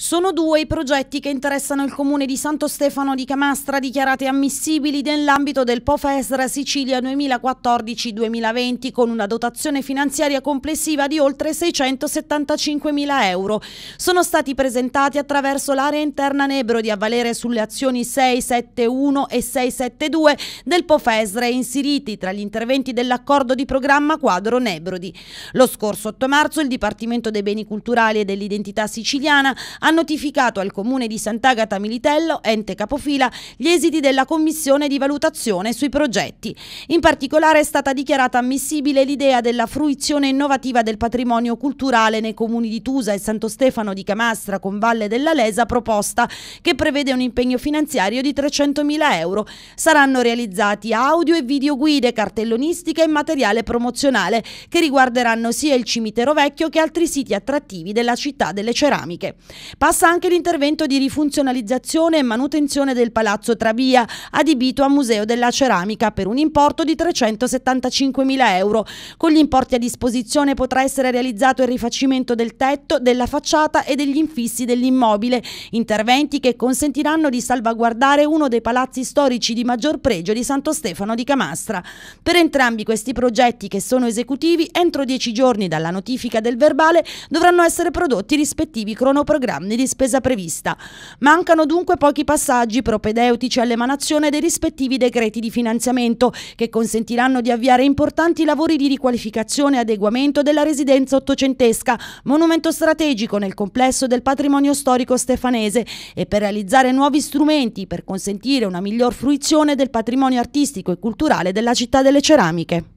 Sono due i progetti che interessano il comune di Santo Stefano di Camastra dichiarati ammissibili nell'ambito del POFESRA Sicilia 2014-2020 con una dotazione finanziaria complessiva di oltre 675 mila euro. Sono stati presentati attraverso l'area interna Nebro di avvalere sulle azioni 671 e 672 del POFESR inseriti tra gli interventi dell'accordo di programma quadro Nebrodi. Lo scorso 8 marzo il Dipartimento dei Beni Culturali e dell'Identità Siciliana ha ha notificato al comune di Sant'Agata Militello, ente capofila, gli esiti della commissione di valutazione sui progetti. In particolare è stata dichiarata ammissibile l'idea della fruizione innovativa del patrimonio culturale nei comuni di Tusa e Santo Stefano di Camastra con Valle della Lesa proposta che prevede un impegno finanziario di 300.000 euro. Saranno realizzati audio e videoguide, cartellonistica e materiale promozionale che riguarderanno sia il cimitero vecchio che altri siti attrattivi della città delle ceramiche. Passa anche l'intervento di rifunzionalizzazione e manutenzione del Palazzo Travia, adibito a Museo della Ceramica per un importo di 375.000 euro. Con gli importi a disposizione potrà essere realizzato il rifacimento del tetto, della facciata e degli infissi dell'immobile, interventi che consentiranno di salvaguardare uno dei palazzi storici di maggior pregio di Santo Stefano di Camastra. Per entrambi questi progetti che sono esecutivi, entro dieci giorni dalla notifica del verbale dovranno essere prodotti i rispettivi cronoprogrammi anni di spesa prevista. Mancano dunque pochi passaggi propedeutici all'emanazione dei rispettivi decreti di finanziamento che consentiranno di avviare importanti lavori di riqualificazione e adeguamento della residenza ottocentesca, monumento strategico nel complesso del patrimonio storico stefanese e per realizzare nuovi strumenti per consentire una miglior fruizione del patrimonio artistico e culturale della città delle ceramiche.